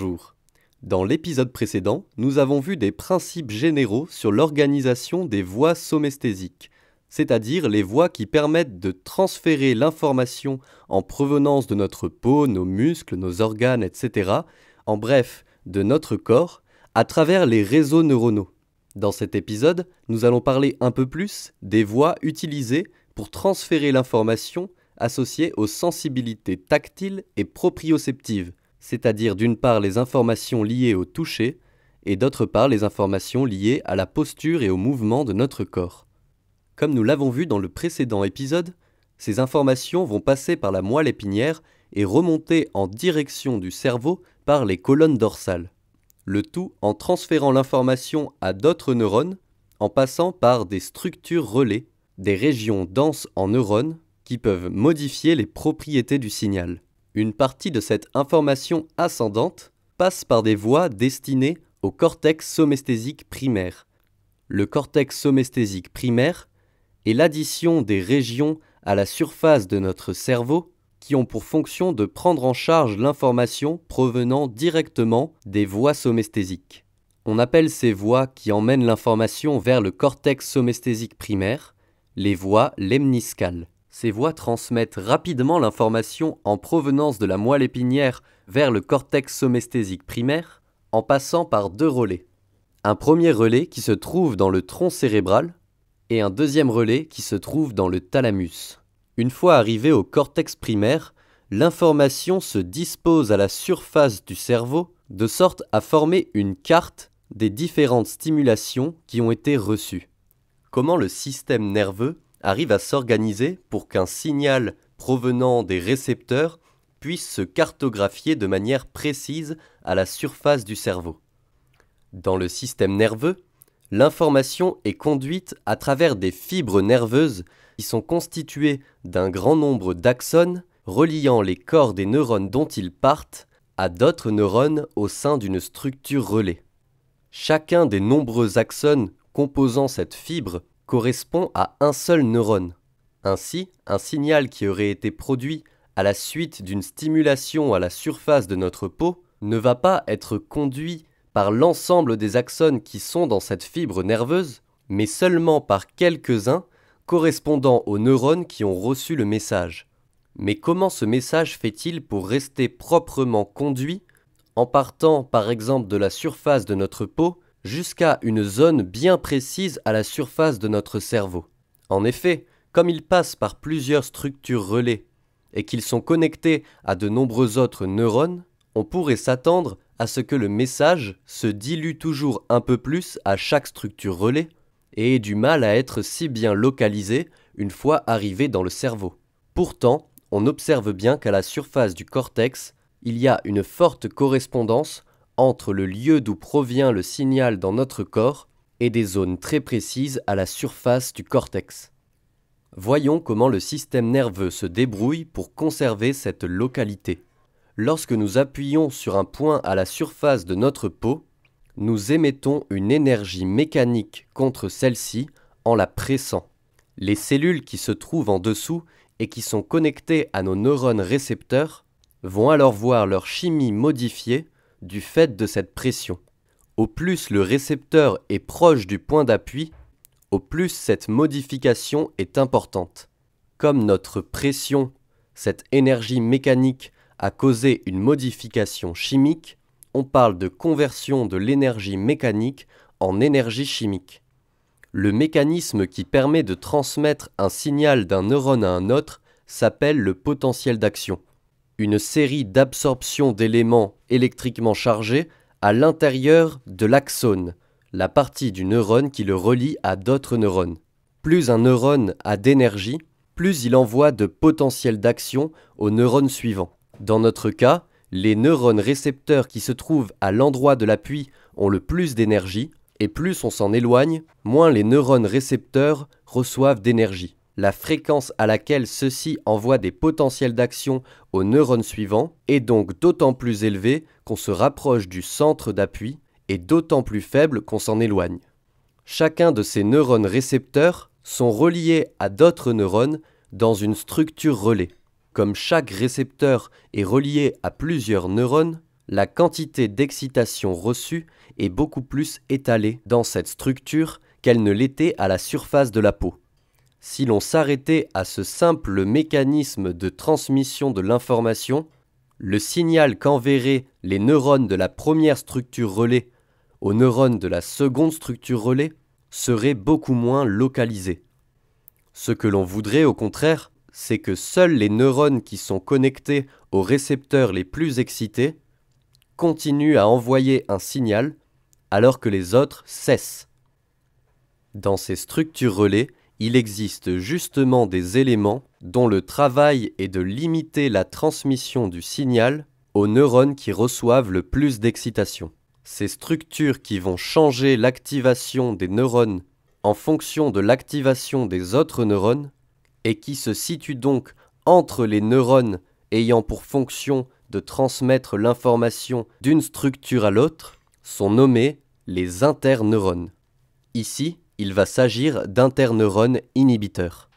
Bonjour. Dans l'épisode précédent, nous avons vu des principes généraux sur l'organisation des voies somesthésiques, c'est-à-dire les voies qui permettent de transférer l'information en provenance de notre peau, nos muscles, nos organes, etc., en bref, de notre corps, à travers les réseaux neuronaux. Dans cet épisode, nous allons parler un peu plus des voies utilisées pour transférer l'information associée aux sensibilités tactiles et proprioceptives, c'est-à-dire d'une part les informations liées au toucher et d'autre part les informations liées à la posture et au mouvement de notre corps. Comme nous l'avons vu dans le précédent épisode, ces informations vont passer par la moelle épinière et remonter en direction du cerveau par les colonnes dorsales. Le tout en transférant l'information à d'autres neurones en passant par des structures relais, des régions denses en neurones qui peuvent modifier les propriétés du signal. Une partie de cette information ascendante passe par des voies destinées au cortex somesthésique primaire. Le cortex somesthésique primaire est l'addition des régions à la surface de notre cerveau qui ont pour fonction de prendre en charge l'information provenant directement des voies somesthésiques. On appelle ces voies qui emmènent l'information vers le cortex somesthésique primaire les voies lemniscales. Ces voies transmettent rapidement l'information en provenance de la moelle épinière vers le cortex somesthésique primaire en passant par deux relais. Un premier relais qui se trouve dans le tronc cérébral et un deuxième relais qui se trouve dans le thalamus. Une fois arrivé au cortex primaire, l'information se dispose à la surface du cerveau de sorte à former une carte des différentes stimulations qui ont été reçues. Comment le système nerveux arrive à s'organiser pour qu'un signal provenant des récepteurs puisse se cartographier de manière précise à la surface du cerveau. Dans le système nerveux, l'information est conduite à travers des fibres nerveuses qui sont constituées d'un grand nombre d'axones reliant les corps des neurones dont ils partent à d'autres neurones au sein d'une structure relais. Chacun des nombreux axones composant cette fibre correspond à un seul neurone. Ainsi, un signal qui aurait été produit à la suite d'une stimulation à la surface de notre peau ne va pas être conduit par l'ensemble des axones qui sont dans cette fibre nerveuse, mais seulement par quelques-uns correspondant aux neurones qui ont reçu le message. Mais comment ce message fait-il pour rester proprement conduit en partant par exemple de la surface de notre peau jusqu'à une zone bien précise à la surface de notre cerveau. En effet, comme ils passent par plusieurs structures relais et qu'ils sont connectés à de nombreux autres neurones, on pourrait s'attendre à ce que le message se dilue toujours un peu plus à chaque structure relais et ait du mal à être si bien localisé une fois arrivé dans le cerveau. Pourtant, on observe bien qu'à la surface du cortex, il y a une forte correspondance entre le lieu d'où provient le signal dans notre corps et des zones très précises à la surface du cortex. Voyons comment le système nerveux se débrouille pour conserver cette localité. Lorsque nous appuyons sur un point à la surface de notre peau, nous émettons une énergie mécanique contre celle-ci en la pressant. Les cellules qui se trouvent en dessous et qui sont connectées à nos neurones récepteurs vont alors voir leur chimie modifiée du fait de cette pression. Au plus le récepteur est proche du point d'appui, au plus cette modification est importante. Comme notre pression, cette énergie mécanique, a causé une modification chimique, on parle de conversion de l'énergie mécanique en énergie chimique. Le mécanisme qui permet de transmettre un signal d'un neurone à un autre s'appelle le potentiel d'action une série d'absorptions d'éléments électriquement chargés à l'intérieur de l'axone, la partie du neurone qui le relie à d'autres neurones. Plus un neurone a d'énergie, plus il envoie de potentiel d'action aux neurones suivants. Dans notre cas, les neurones récepteurs qui se trouvent à l'endroit de l'appui ont le plus d'énergie, et plus on s'en éloigne, moins les neurones récepteurs reçoivent d'énergie la fréquence à laquelle ceux-ci envoient des potentiels d'action aux neurones suivants est donc d'autant plus élevée qu'on se rapproche du centre d'appui et d'autant plus faible qu'on s'en éloigne. Chacun de ces neurones récepteurs sont reliés à d'autres neurones dans une structure relais. Comme chaque récepteur est relié à plusieurs neurones, la quantité d'excitation reçue est beaucoup plus étalée dans cette structure qu'elle ne l'était à la surface de la peau. Si l'on s'arrêtait à ce simple mécanisme de transmission de l'information, le signal qu'enverraient les neurones de la première structure relais aux neurones de la seconde structure relais serait beaucoup moins localisé. Ce que l'on voudrait au contraire, c'est que seuls les neurones qui sont connectés aux récepteurs les plus excités continuent à envoyer un signal alors que les autres cessent. Dans ces structures relais, il existe justement des éléments dont le travail est de limiter la transmission du signal aux neurones qui reçoivent le plus d'excitation. Ces structures qui vont changer l'activation des neurones en fonction de l'activation des autres neurones, et qui se situent donc entre les neurones ayant pour fonction de transmettre l'information d'une structure à l'autre, sont nommées les interneurones. Ici, il va s'agir d'interneurones inhibiteurs.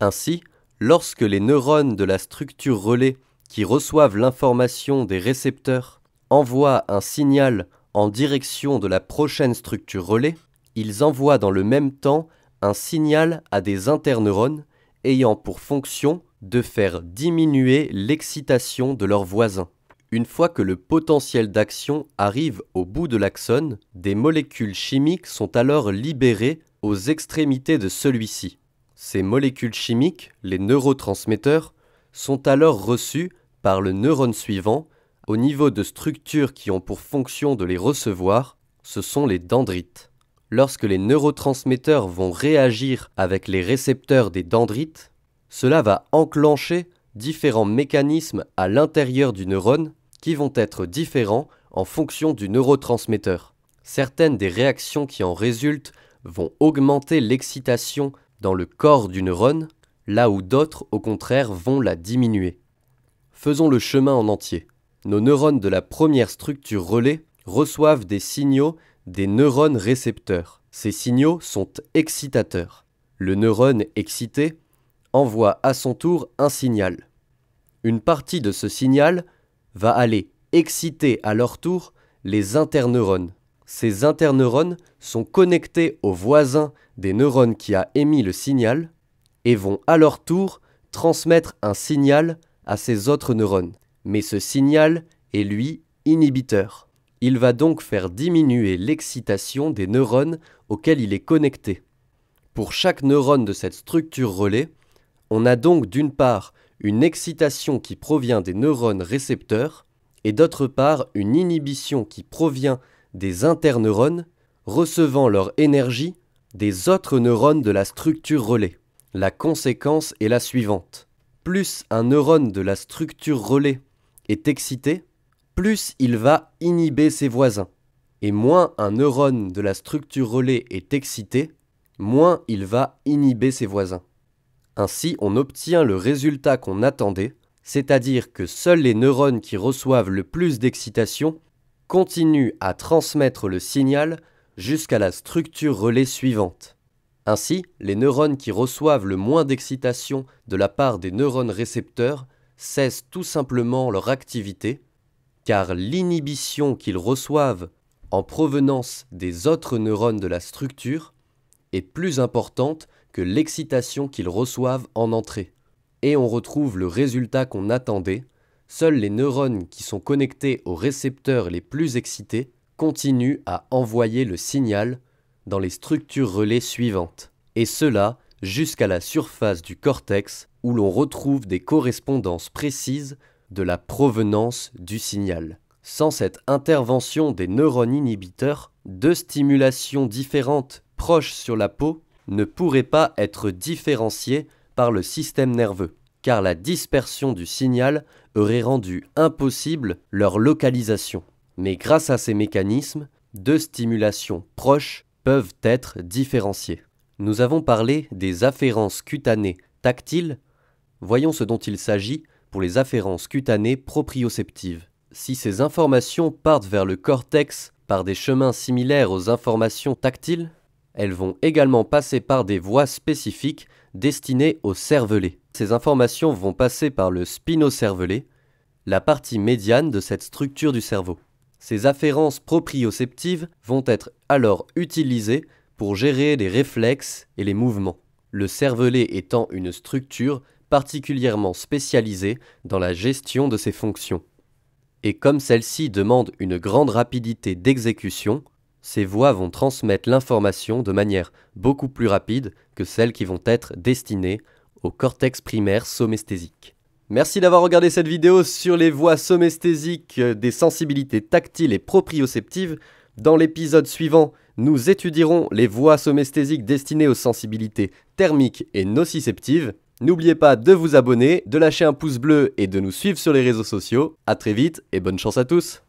Ainsi, lorsque les neurones de la structure relais qui reçoivent l'information des récepteurs envoient un signal en direction de la prochaine structure relais, ils envoient dans le même temps un signal à des interneurones ayant pour fonction de faire diminuer l'excitation de leurs voisins. Une fois que le potentiel d'action arrive au bout de l'axone, des molécules chimiques sont alors libérées aux extrémités de celui-ci. Ces molécules chimiques, les neurotransmetteurs, sont alors reçues par le neurone suivant au niveau de structures qui ont pour fonction de les recevoir, ce sont les dendrites. Lorsque les neurotransmetteurs vont réagir avec les récepteurs des dendrites, cela va enclencher différents mécanismes à l'intérieur du neurone qui vont être différents en fonction du neurotransmetteur. Certaines des réactions qui en résultent vont augmenter l'excitation dans le corps du neurone, là où d'autres au contraire vont la diminuer. Faisons le chemin en entier. Nos neurones de la première structure relais reçoivent des signaux des neurones récepteurs. Ces signaux sont excitateurs. Le neurone excité envoie à son tour un signal. Une partie de ce signal va aller exciter à leur tour les interneurones. Ces interneurones sont connectés aux voisins des neurones qui a émis le signal et vont à leur tour transmettre un signal à ces autres neurones. Mais ce signal est lui inhibiteur. Il va donc faire diminuer l'excitation des neurones auxquels il est connecté. Pour chaque neurone de cette structure relais, on a donc d'une part une excitation qui provient des neurones récepteurs et d'autre part une inhibition qui provient des interneurones recevant leur énergie des autres neurones de la structure relais. La conséquence est la suivante. Plus un neurone de la structure relais est excité, plus il va inhiber ses voisins. Et moins un neurone de la structure relais est excité, moins il va inhiber ses voisins. Ainsi, on obtient le résultat qu'on attendait, c'est-à-dire que seuls les neurones qui reçoivent le plus d'excitation continuent à transmettre le signal jusqu'à la structure relais suivante. Ainsi, les neurones qui reçoivent le moins d'excitation de la part des neurones récepteurs cessent tout simplement leur activité, car l'inhibition qu'ils reçoivent en provenance des autres neurones de la structure est plus importante que l'excitation qu'ils reçoivent en entrée. Et on retrouve le résultat qu'on attendait, seuls les neurones qui sont connectés aux récepteurs les plus excités continuent à envoyer le signal dans les structures relais suivantes, et cela jusqu'à la surface du cortex où l'on retrouve des correspondances précises de la provenance du signal. Sans cette intervention des neurones inhibiteurs, deux stimulations différentes proches sur la peau ne pourraient pas être différenciées par le système nerveux, car la dispersion du signal aurait rendu impossible leur localisation. Mais grâce à ces mécanismes, deux stimulations proches peuvent être différenciées. Nous avons parlé des afférences cutanées tactiles. Voyons ce dont il s'agit pour les afférences cutanées proprioceptives. Si ces informations partent vers le cortex par des chemins similaires aux informations tactiles, elles vont également passer par des voies spécifiques destinées au cervelet. Ces informations vont passer par le spinocervelet, la partie médiane de cette structure du cerveau. Ces afférences proprioceptives vont être alors utilisées pour gérer les réflexes et les mouvements, le cervelet étant une structure particulièrement spécialisée dans la gestion de ses fonctions. Et comme celle-ci demande une grande rapidité d'exécution, ces voies vont transmettre l'information de manière beaucoup plus rapide que celles qui vont être destinées au cortex primaire somesthésique. Merci d'avoir regardé cette vidéo sur les voies somesthésiques euh, des sensibilités tactiles et proprioceptives. Dans l'épisode suivant, nous étudierons les voies somesthésiques destinées aux sensibilités thermiques et nociceptives. N'oubliez pas de vous abonner, de lâcher un pouce bleu et de nous suivre sur les réseaux sociaux. A très vite et bonne chance à tous